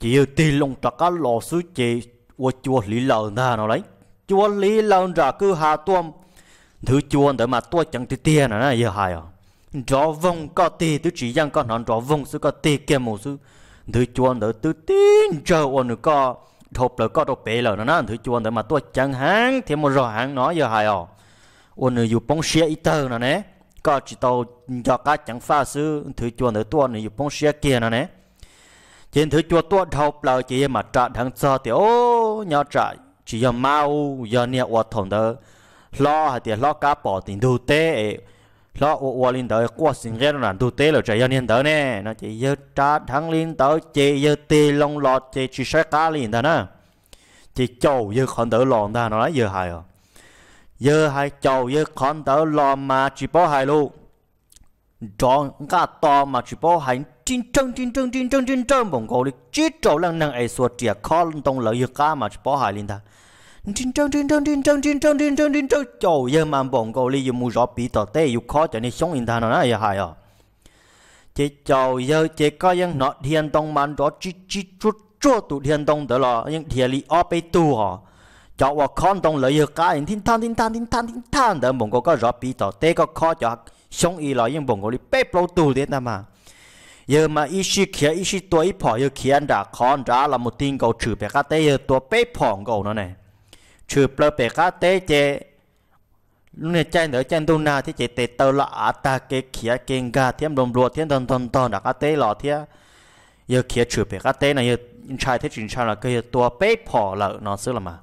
chỉ yêu tì lông trạc cá lò sứ chỉ qua chùa lý lợn ra nó lấy chùa lý lợn ra cứ hà tuom thứ chùa để mà tua chẳng tì tiền là nó giờ hài à rõ vòng có tì tứ chỉ rằng con hắn rõ vòng sư có tì kia mù sư thứ chuan đỡ tứ tin chờ ôn nữa có thộp lỡ có đồ bể lỡ nó thứ chuan đỡ mà tôi chẳng hán thêm một rõ hán nó giờ hài ồ ôn nữa dù bóng xe ít tờ nó nè có chỉ tàu cho cá chẳng pha sư thứ chuan đỡ tuan nữa dù bóng xe kia nó nè trên thứ chuan tuan thộp lỡ chỉ mà trả thằng cho thì ô nhỏ trại chỉ giờ mau giờ nè hoạt thổn đỡ lo hay thì lo cá bỏ tiền đồ tê ấy lo ô ô linh tới qua sinh ra là tu tế là trời nhân nhân tới nè nó chỉ giờ trả thắng linh tới chỉ giờ tê long lọt chỉ chỉ sai cá linh ta nè chỉ chầu giờ còn tới lòn ta nó nói giờ hài à giờ hài chầu giờ còn tới lòn mà chỉ bỏ hài luôn chọn cả to mà chỉ bỏ hài chín chân chín chân chín chân chín chân bông cổ đi chỉ trâu lăng năng ai suốt tiệt khó tông lợi giờ cá mà chỉ bỏ hài linh ta trên trơn trên trơn trên trơn trên trơn trên trơn trên trơn Trời ơi mà bọn cậu đi dùng mua rõ bị tỏ tê Dù khó cho nên sống in thà nó nói hài à Chế trời ơi chế có dân nọ thiên tông mà rõ chi chi chút chút tụ thiên tông tới lo, những thiên lý ở bên tu hả cho vào con tông lợi yêu cá những thiên than thiên than thiên than thiên than tới bọn cậu có rõ bị tỏ tê có khó cho sống y là những bọn cậu đi bê lâu tu thế nào mà giờ mà ít xí kia ít xí tuổi phò giờ kia đã con ra là một tin cầu trừ bé cái tê giờ tuổi bê phò cầu nó này chú lơ bể cá tế chê lúc này chạy nữa chạy đâu na thì chạy tế tàu là à ta kê kia kinh gà thêm đồng lúa thêm đồng đồng đồng là cá tế lọ thế giờ kia chú bể cá tế này giờ chạy thế chuyện sao là cái tua bế phò lợ nó xứ là mà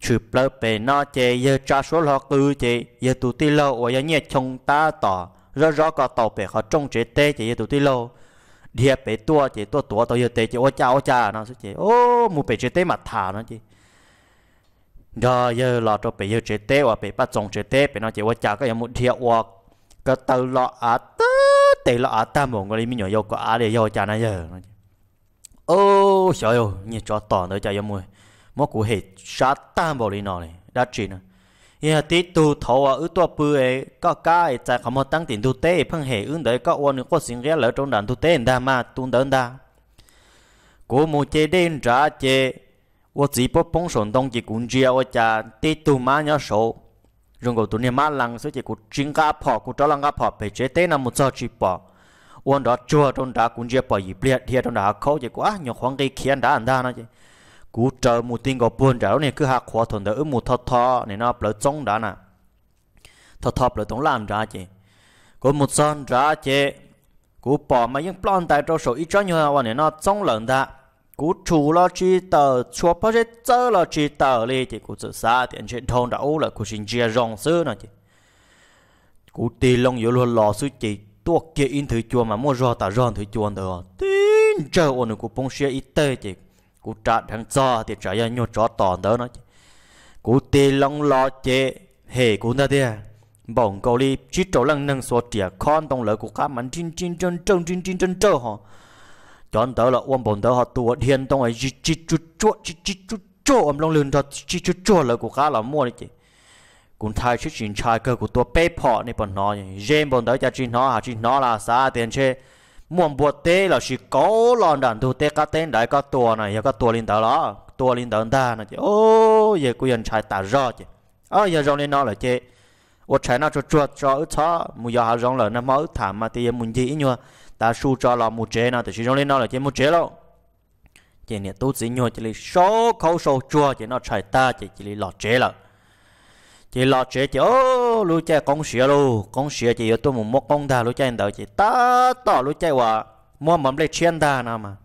chú lơ bể nó chê giờ cha số lọ cứ chê giờ tụi tì lô và giờ nhẹ chồng ta tỏ rõ rõ có tàu bể họ trông chế tế chê giờ tụi tì lô điệp bể tua chê tua tua tàu giờ tế chê ô cha ô cha nó xứ chê ô mù chế tế mặt thả nó chê giờ giờ lọ cho bây giờ chế tế và bây bắt trồng chế tế bây nó chỉ qua chả cái một thiệt hoặc, cái tàu lọ à tớ tê lọ à ta mong cái mình nhỏ yêu có à để yêu chả này giờ ô sợ yêu như cho tỏ nữa chả yêu mui mỗi cú hệ sát tam bảo lý nó này đã chỉ nữa giờ tí tu thầu ở tua bự ấy có cái tại không một tăng tiền tu tế phăng hệ ứng đấy có ôn có sinh ra lỡ trong đàn tu tế đa mà tu đỡ đa cố mua chế đen trả chế 我只不帮上当只工具啊，我家地图嘛要熟，然后昨天嘛浪所以个金家跑，个找浪家跑，被这地那么早去跑，我那做中打工具跑一遍，天中打考结果啊，用黄给钱打安打那去，古找木丁个半找呢，去下垮屯的二木套套，你那不中打那，套套不中烂打去，个木中打去，古跑嘛用 plantain 着手一转牛啊，我你那中冷的。cú chủ lo chi tờ chúa bao giờ tớ lo chi tờ li thì cú tự xa thì anh chị thôn đã là cú xin chia rong sư nè chị cú tì long yếu luôn lò sư chị tuột kia in thứ chùa mà mua rò tà ròn thứ chua nữa tin chờ ôn được cú bông xe ít tê chị cú trả thằng cho thì trả ra nhốt chó tòn đó nó chị cú tì long lò chị hề cú ta đi bỏng cầu li chỉ chỗ lăng nâng số tiền con tông lợi cú cá mắn chín chín chân chân chín chín chân trơ họ chọn tớ là ôm bọn tớ họ tụ thiên tông ấy chỉ chỉ chút chút chỉ chỉ chút chút ông long lươn cho chỉ chút chút là của khá là mua đấy chị cũng thay chút chuyện trai cơ của tôi bếp họ này bọn nó riêng bọn tớ cho chuyện nó à chuyện nó là xa tiền chê muốn bùa tê là chỉ có lon đàn thu tê cá tên đại cá tua này cá tua lên tớ đó tua lên tớ ta này chị ô giờ cô dân trai tả rõ chị ờ giờ rong lên nó là chị ô trái nó cho chuột cho ức chó mùi giờ hà rong là nó mới thảm mà thì muốn gì nhua ta su cho là một chế nào thì chỉ trong lên nó là chế một chế đâu chỉ nè tôi chỉ nhồi chỉ lấy số khẩu số chua chỉ nó chạy ta chỉ chỉ lấy lọ chế là chỉ lọ chế chỉ ô lũ chơi con sỉa luôn con sỉa chỉ ở tôi một mốc con ta lũ chơi đầu chỉ ta tỏ lũ chơi hòa mua mắm lấy chiên ta nào mà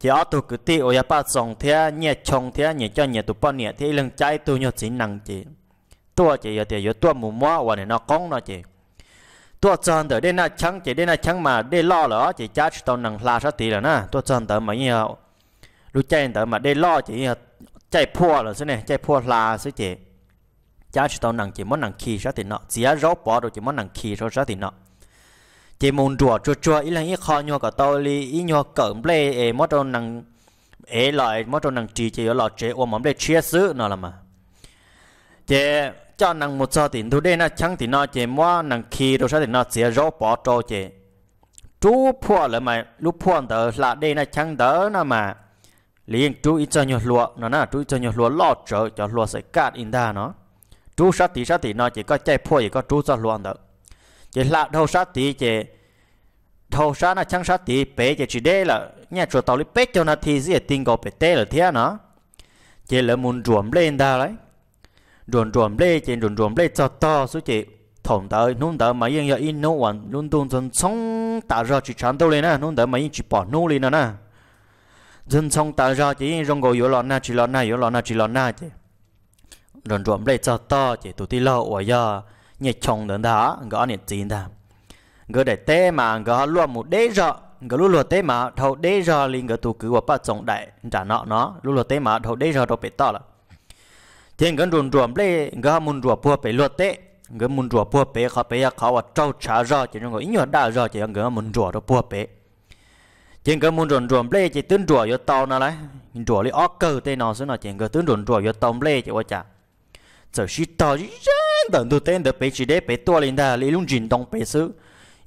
chỉ ở tôi cứ tiêu ở ba sòng thế nhẹ chồng thế nhẹ cho nhẹ tụ bao nhẹ thế lần trái tôi nhồi chỉ năng chỉ tôi chỉ ở thì ở tôi một mua hòa này nó con nó chỉ ตัวจอนเตอได้น่าชังจะได้น่าชังมาได้ล่อเหรอจะจ้าตอนนังลาสติแล้วนะตัวจอนเตอมาเงี้ยรู้ใจเตอมาได้ล่อจะเงี้ยใจพัวเหรอสิเนี่ยใจพัวลาสิเจจ้าตอนนังจะมันนังขี้สติเนาะเสียรบปอดจะมันนังขี้สติเนาะเจมุนจัวจัวจัวอีหลังอีคอยัวกับตอลีอียัวเกิมเปลเอมอตอนนังเอลอยมอตอนนังจีเจลอยเจอวมอมเปลเชียซื้อเนาะละมาเจ cho nàng một số thì thu đây nó chẳng thì nó chỉ mua nàng khi đồ sao thì nó sẽ rô bỏ trâu chỉ chú phua lại mà lúc phua tớ là đây nó chẳng tớ nó mà liền chú ít cho nhiều lúa nó nè chú ít cho nhiều lúa lo trở cho lúa sẽ cắt in ta nó chú sát thì sát thì nó chỉ có chạy phua chỉ có chú cho lúa tớ chỉ là đầu sát thì chỉ đầu sát nó chẳng sát thì bé chỉ chỉ đây là nhà chùa tàu đi bé cho nó thì gì tình cầu bé tê là thế nó chỉ là muốn chuẩn lên ta đấy ruồn ruồn lê chị ruồn ruồn lê cho to số chị thòng tới nôn tới mà yên giờ in nô hoàn luôn tuôn dân sống tạ ra chỉ chán đâu lên nè nôn tới mà yên chỉ bỏ nô lên nè dân xong tạ ra chỉ rong gò yếu lọ na chỉ lọ na yếu lọ na chỉ lọ na chị ruồn ruồn lê cho to chị tụi ti lâu ở giờ nhẹ chồng đến đó gõ nhẹ chín đó gỡ để té mà gỡ luôn một đế rồi gỡ luôn luôn té mà thầu đế rồi liền gỡ tụi cứ qua ba chồng đại trả nợ nó luôn luôn té mà thầu đế rồi đâu bị to là thiên gần run ruộng lê gà mùn ruộng bùa bể luật tệ gà mùn ruộng bùa bể khó bể khó ở trâu trả rõ chỉ trong người nhỏ đã rõ chỉ gà mùn ruộng đó bùa bể thiên gần mùn ruộng ruộng lê chỉ tướng ruộng yo tàu nào lại ruộng li óc cơ tê nó số nào thiên gần tướng ruộng ruộng yo tàu lê chỉ qua chả giờ chỉ tàu chỉ tận tu tên được bể chỉ để bể tua lên đà lý luôn chuyển động bê xứ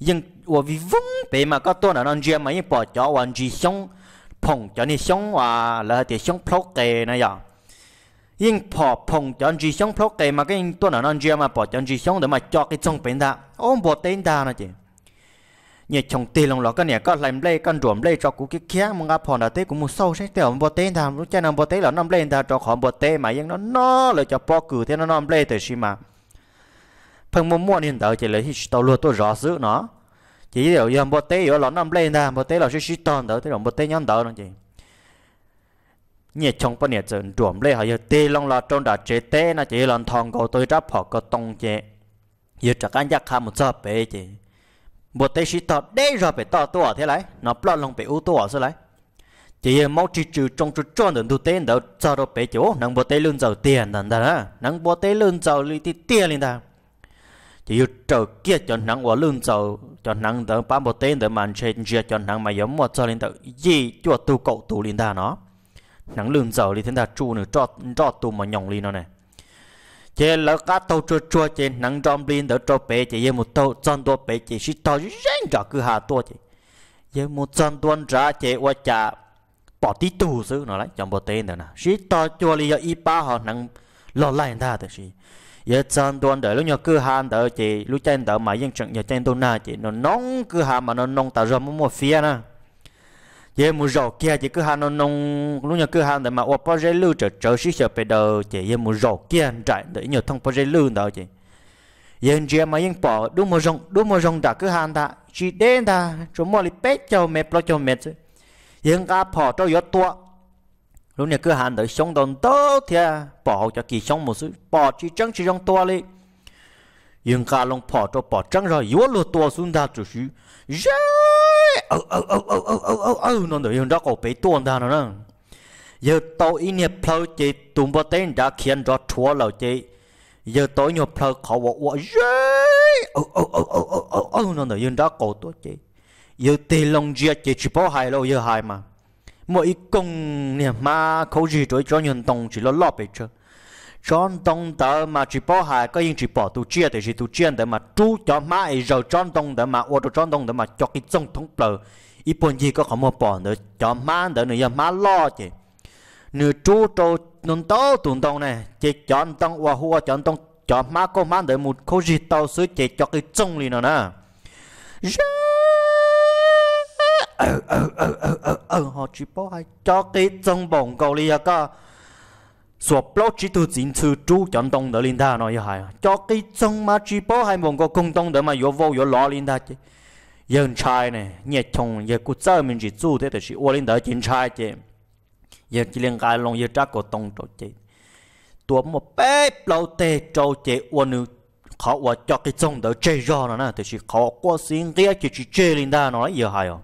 nhưng và vì vung bê mà có tua nào nó chia mà những bỏ chó hoàn chỉ xong phòng cho nên xong à là thì xong phốc kê này vậy bỏ bỏ bỏ phong cho chị xong, xong cái cái mà mà mà để bên ông nè nhà chồng tì lòng lọ cái này, có làm lấy con ruộng lấy cho cụ cái kia mong áp hòn là thế cũng mua sâu sách tèo bỏ tê tham lúc cha nằm bỏ tê là nằm lên ta cho khó bỏ tê mà nhưng nó nó là cho bỏ cử thế nó nằm lê tới xí mà phần mua mua hiện tao chỉ lấy tao luôn tôi rõ dữ nó chỉ điều giờ bỏ tê ở lọ nằm lên ta bỏ tê là xí xí tòn đó thế là bỏ tê nhon đó nó chị nhẹ chồng bận nhẹ chân đuổi lấy họ giờ tê long là trong đã chế tê na chế lần thòng cổ tôi ráp họ có tông chế giờ chắc anh chắc ham một giờ bé chế bộ tê sĩ tọt đế rồi bé tọt tua thế này nó lo lòng bé u tua thế này chỉ giờ mau chỉ trừ trong chút cho đến tụi tên đó cho đó bé chỗ nâng bộ tê lươn giàu tiền đàn đó nâng bộ tê lươn giàu lì thì tiền lên ta chỉ giờ trời kia cho nâng quả lươn giàu cho nâng đỡ ba bộ tê đỡ mà trên giờ cho nâng mà giống một cho lên đó gì cho tu cậu tu lên ta nó nắng lươn dầu thì thế ta chu nữa cho cho tù mà nhồng li nó này chế là cá tàu chua chua chế nắng trong lin đỡ cho bé chế ye một tàu chọn tua bé chế xí tàu rèn cho cứ hà tua chế ye một chọn tuần ra chế qua chả bỏ tí tù xứ nó lại trong bộ tên đó nè xí tàu chua li y ba họ nắng lo lại ta được xí ye chọn tuần đỡ lúc nhỏ cứ hà đỡ chế lúc chen đỡ mà yên chẳng nhờ chân tuần na chế nó nóng cứ hà mà nó nóng tàu ra một một phía nè ye mu rau kia chỉ cứ han nong lúc nhà cứ han để mà ô bao rê lưu trở trở xí sợ về đầu chỉ ye mu rau kia chạy để nhiều thông bao rê lưu đó chỉ ye chia mà yên bỏ đúng một rong đúng một rong đã cứ han ta chỉ đến ta chúng mò li pet cho mẹ pro cho mẹ chứ yên cả bỏ cho yếu tua lúc nhà cứ han để sống đòn tốt thì bỏ cho kỳ sống một số bỏ chỉ trắng chỉ trong tua li yên cả long bỏ cho bỏ trắng ra yếu lo to xuống da chủ sư rê ơ ơ ơ ơ ơ ơ ơ ơ nó đợi yên đó có bị tuôn da nữa nè giờ tàu in nhập phơi chị tụm bơ tên đã khiến rõ thua lầu chị giờ tối nhập phơi khó bỏ bỏ rê ơ ơ ơ ơ ơ ơ ơ nó đợi yên đó có tổ chị giờ tê long chia chị chỉ bỏ hai lâu giờ hai mà mỗi công niệm ma khẩu gì rồi cho nhân tông chỉ lo lo bị chưa chọn tông tờ mà chỉ bỏ hai có những chỉ bỏ tu chia thì chỉ tu chia để mà chú cho mãi rồi chọn tông để mà ô chọn tông để mà cho cái trong thống bờ ít bọn gì có không một bỏ nữa cho má để nữa má lo chứ nửa chú trâu nôn tố tuần tông này chỉ chọn tông hoa hoa chọn tông cho má cô má để một khối gì tao sứ chỉ cho cái trong liền nữa nè *coughs* ờ, ờ ờ ờ ờ ờ ờ họ chỉ bỏ hai cho cái trong bổng cầu liền à, cả 所不知道进出主讲东的领导呢也还，叫给中嘛直播还蒙个共同的嘛有 vô 有老领导的，人才呢，也从也古早面是做的就是我领导人才的，也只能该弄也扎个东着的，多么白老的着的我呢，考我叫给中的这样呢，就是考过新的就是这领导呢也还哦。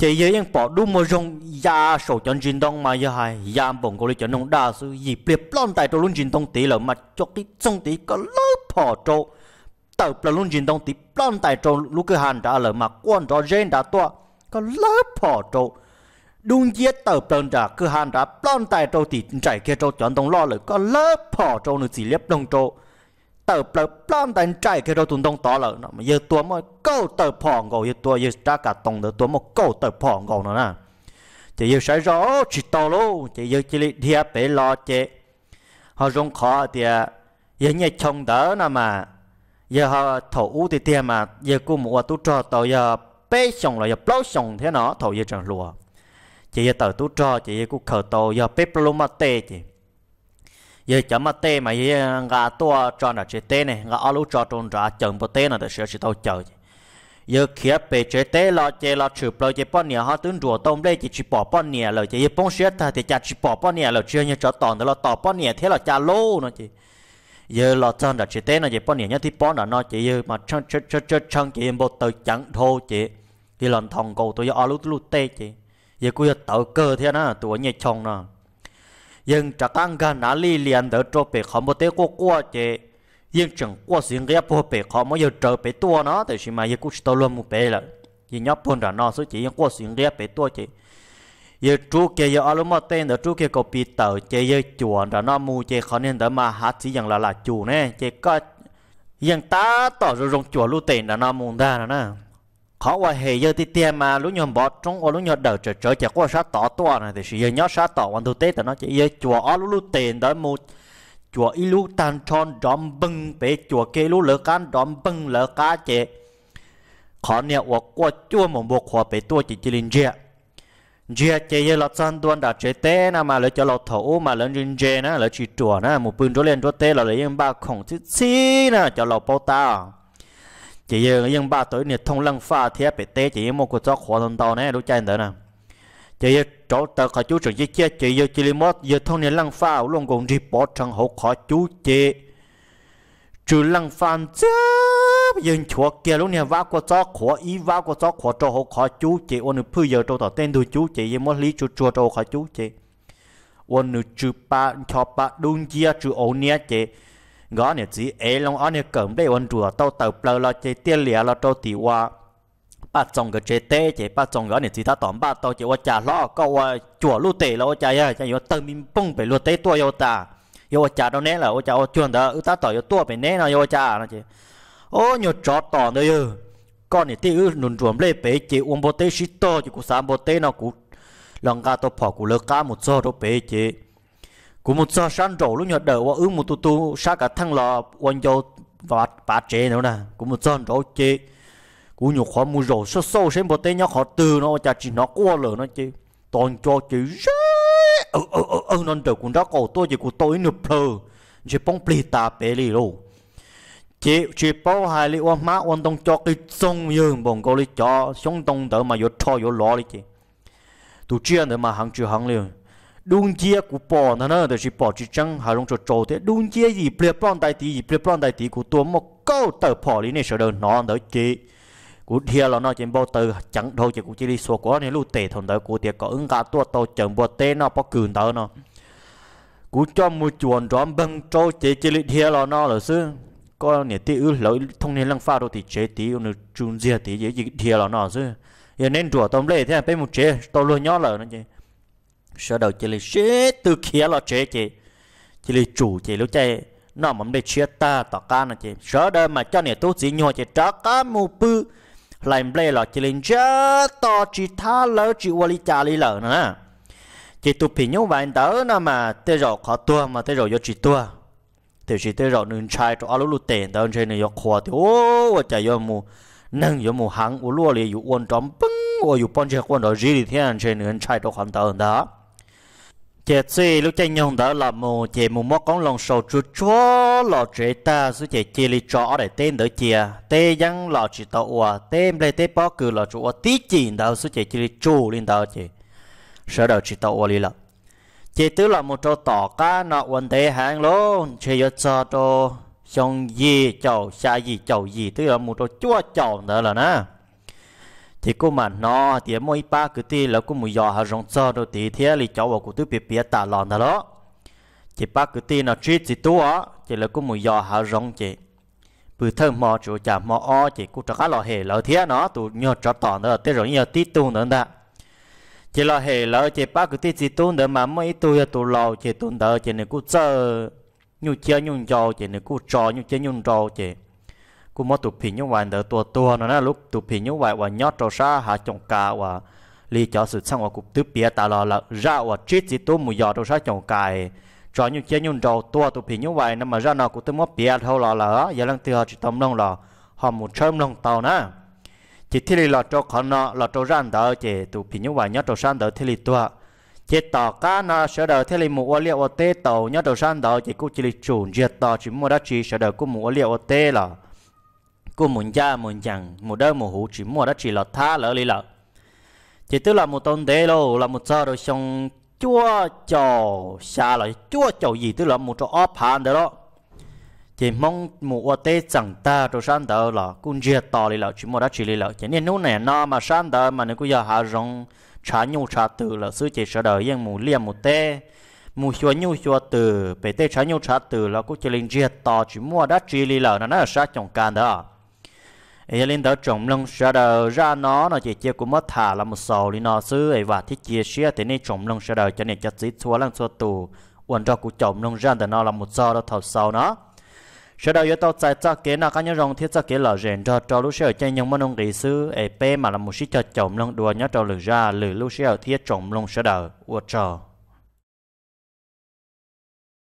chỉ giờ anh bỏ đúng một dòng ya sổ chân chiến đông mà giờ hay ya bổng có lý chân nông đa sư gì biệt lon tại trâu luôn chiến đông tí lỡ mà cho cái trong tí có lỡ bỏ trâu tàu là luôn chiến đông tí lon tại trâu lúc cái hàng đã lỡ mà quan cho gen đã to có lỡ bỏ trâu đúng giết tàu tần đã cứ hàng đã lon tại trâu thì chạy kia trâu chân đông lo lỡ có lỡ bỏ trâu nữa chỉ liếp đông trâu tờ bờ plan tận chạy cái đồ tụng đông tỏ lợ nó mà giờ tua mà câu tờ phò ngầu giờ tua giờ ra cả tông được tua một câu tờ phò ngầu nữa nè chỉ giờ sai rõ chỉ to luôn chỉ giờ chỉ lấy thia bể lo chế họ rung khó thì à, giờ nhà chồng đỡ nè mà giờ họ thầu u thì tiền mà giờ cô mua à tu trò tàu giờ bê xong là giờ bao xong thế nó thầu giờ chẳng lùa chị giờ tờ tu trò chị giờ cú khờ tàu giờ bê plô mà tê chị giờ chấm mà tê mà giờ ngã tua cho nó chế tê này ngã alu cho trôn ra chồng bộ tê nó sửa chỉ tàu chờ giờ kia bề chế tê lo chế lo chụp lo chế bao nhiêu họ tướng rùa tôm đây chỉ chỉ bỏ bao nhiêu rồi chế giờ bông ta thì cha chỉ bỏ bao nhiêu rồi chưa như cho tòn đó lo tỏ bao thế là cha lô nó chỉ giờ lo chân đã chế tê nó chế bao nhiêu nhất thì bao nó nó chế mà chân chân chân chân chân chế bộ tàu chẳng thôi chế thì lần thòng cầu tôi giờ alu lút tê chế giờ cứ tàu cơ thế nó tụi nhẹ chồng nó nhưng trả tăng gan nà li liền đỡ cho bị khó một tế qua qua chế nhưng chẳng qua xin ghép bộ bị khó mà giờ trở bị tua nó thì xin mà giờ cũng tao luôn một bể là giờ nhóc phun ra nó số chỉ nhưng qua xin ghép bị tua chế giờ chú kia giờ alo mà tên đỡ chú kia có bị tờ chế giờ chuồn ra nó mua chế khó nên đỡ mà hát chỉ rằng là là chủ nè chế có nhưng ta tỏ rồi rong chuồn luôn tên đỡ nó mua ra nè khó qua hệ giờ thì tiền mà lúc nhon bỏ trong ô lúc nhon đầu trở trở chạy qua sát tỏ to này thì sự giờ nhớ sát tỏ quan thu tế thì nó chỉ giờ chùa ở lúc lúc tiền đó một chùa ít lúc tan tròn đom bưng bể chùa kia lúc lỡ cá đom bưng lỡ cá chế khó nè qua qua chùa một bộ khóa bể tua chỉ chỉ linh chia chia chế giờ lọt san tuần đã chế tê nà mà lấy cho lọt thổ mà lỡ linh chia nà lấy chỉ chùa nà một bưng chỗ lên chỗ tê là lấy yên ba khổng chít xí nà cho lọt bao tao chỉ giờ nhưng ba tuổi này thông lăng pha thế bị té chỉ một cuộc gió khó thằng tàu này lúc chạy nữa nè chỉ giờ chỗ tờ khỏi chú trưởng chỉ chia chỉ giờ chỉ một giờ thông này lăng pha luôn còn đi bỏ trong hậu khỏi chú chế chú lăng pha chứ dân chúa kia lúc này vác qua gió khó ý vác qua gió khó cho hậu khỏi chú chế ôn được phơi giờ cho tờ tên tôi chú chế giờ một lý chú chùa cho khỏi chú chế ôn được chú ba cho ba đun chia chú ổn nhé chế ก็เนี่ยจีเอลงอันเนี่ยเกิดได้วันจัวโตเติบโตเราจะเตี้ยเหลียเราโตตีว่าป้าจงก็เจเตเจป้าจงก็เนี่ยจีถ้าตอมป้าโตเจว่าจ่าล้อก็ว่าจัวลู่เตะเราใจยังจะโยเติมมิ่งปุ่งไปลู่เตะตัวโยตาโยว่าจ่าตรงนี้แหละโยจ่าโอ้จวนเถอะอุตตาต่อโยตัวไปเนี่ยนาะโยจ่าเนาะเจโอ้โยจอดต่อเนาะโยก็เนี่ยที่อือหนุนรวมเล่เป๋เจียอุ้มโบเตชิโตจิกุสามโบเตนาะกูหลังกาโตผอกูเลิกก้ามุดโซ่โตเป๋เจีย cú một sao san trổ lúc nhọt đầu và ư một tu tu sát cả thăng lò quan châu và bà chế nữa nè cú một sao trổ chế cú nhục khó mua rổ sơ sâu xem bộ tên nhau họ từ nó chả chỉ nó qua lửa nó chứ toàn cho chứ ừ ừ ừ ừ non đầu cũng đã cổ tôi chỉ của tôi nộp lờ chỉ bông plì ta bể lì luôn chỉ chỉ bao hai li ôm má ôm đông cho cái sông dương bông cô li cho sông đông đỡ mà vô cho vô lò li chứ tụ chuyện đỡ mà hàng chưa hàng liền đúng chia của bò nó nó để chỉ bò chỉ trăng hà long cho trâu thế đúng chia gì ple plon đại tỷ gì ple plon đại tỷ của tôi một câu tờ bò đi này sợ đơn nó đỡ chị của thia là nó trên bao tờ chẳng thôi chỉ của chỉ đi xua của này lưu tệ thằng đỡ của tiệt có ứng cả tua tàu chậm bao tê nó bao cường tờ nó của cho một chuồn đón băng trâu chế chỉ lý thia là nó là xứ có nè tí ư lỗi thông niên lăng pha đâu thì chế tí nó chun dìa tí gì thia là nó xứ nên rửa tôm lệ thế à, bên một chế tao luôn nhó lở nó chứ sợ đầu chỉ là chế từ kia là chế chị chỉ là chủ chị lúc chơi nó mà để chia ta tỏ ca nè chị sợ đây mà cho nè tốt gì nhau chị trả cá mù bự lại bê là chỉ lên chớ to chị tha lỡ chị qua lý trả lý lỡ nữa chị tụp phí nhau vài tớ nè mà tê rồi khó tua mà tê rồi do chị tua thì chị tê rồi nên chạy cho alo lụt tiền tớ trên này do khóa thì ô chạy do mù nâng do mù hắng u lúa lì u uôn trống bưng ô dụ bông chè quân đó gì thì thế anh trên nương trai cho khoản tớ đó chế suy lúc chân nhung đó là mù chế mù mò con lòng sầu chú chúa lọ chế ta su chế chia li chó để tên đỡ chia tê dân lọ chỉ tàu hòa tên lê tê bó cử lọ chú tí chỉ đó su chế chia li chú lên đó chế sở đầu chỉ tàu hòa li lọ chế tứ là một trâu tỏ cá nọ quần tê hàng luôn chế yo cho trâu xong gì chầu xa gì chầu gì tứ là một trâu chua chầu nữa là nè thì cô mà nó thì mỗi ba cứ thì là cô mùi giò hà rong cho đồ thì thế thì cháu của cô tôi biết biết tả lòn đó chỉ ba cứ thì nó chỉ thì tôi á chỉ là cô mùi giò hà rong chỉ bự thơm mò chỗ chả mò o chỉ cô cho cá lò hề lò thế nó tụ nhờ cho tỏ nữa thế rồi nhờ tí tu nữa đó chỉ lò hề lò chỉ ba cứ thì chỉ tu nữa mà mấy tôi là tụ lò chỉ tu nữa chỉ này cô chơi nhu chơi nhu giò chỉ này cô trò nhu chơi nhu trò chỉ cú mò tụp hình như vậy đỡ tua tua nó là lúc tụp hình như vậy và nhót trâu sa hạ trồng cà và lì cho sự sang hoàn cục tứ bia ta lò là ra và chết gì tôi mù giò trâu sa trồng cài cho những chế nhung đầu tua tụp hình như vậy nên mà ra nó cũng tôm mò bia thâu lò là giờ lăng tiêu chỉ tôm lông lò họ một chôm lông tàu nè chỉ thi lì lò trâu khó nọ lò trâu ra đỡ chỉ tụp hình như vậy nhót trâu sa đỡ thi lì tua chỉ tỏ cá nó sở đời thế là mua liệu ô tê tàu nhớ đầu san đỡ chỉ cũng chỉ là chủ diệt tỏ chỉ mua đã chỉ sẽ đỡ đời mù mua liệu ô tê là cô muốn cha muốn chẳng một đôi một hũ chỉ mua đó chỉ là tha lỡ lì lỡ chỉ tức là một tôn đế lô là một sao rồi xong chua chò xa là chua chò gì tức là một chỗ ốp hàn đó chỉ mong một tê chẳng ta rồi sang tờ là cũng chia to lì lỡ chỉ mua đó chỉ lì lỡ chỉ nên lúc này nó mà sang tờ mà nó cứ giờ hạ rong trả nhu trả từ là sư chỉ sợ đời yên mù liêm một tê mù xua nhu xua từ bể tê trả nhu trả từ là cũng chỉ linh chia to chỉ mua đó chỉ lì lỡ nó nó là sát chồng can đó ấy lên đó trồng lông sa đờ ra nó nó chỉ chia cũng mất thả là một sầu đi nó xứ ấy và thiết chia xia thế nên trồng lông sa đờ cho nên chặt dít xua lăng xua tù uẩn cho cũng trồng lông ra để nó là một sầu đó thầu sầu nó sau đó yếu tố tại cho kế nào các nhân rồng thiết cho kế là rèn cho cho lúc sau chơi nhưng mà nông kỳ xứ ấy pe mà là một chiếc cho trồng lông đùa nhớ cho lử ra lử lúc sau thiết trồng lông sa đờ uất trò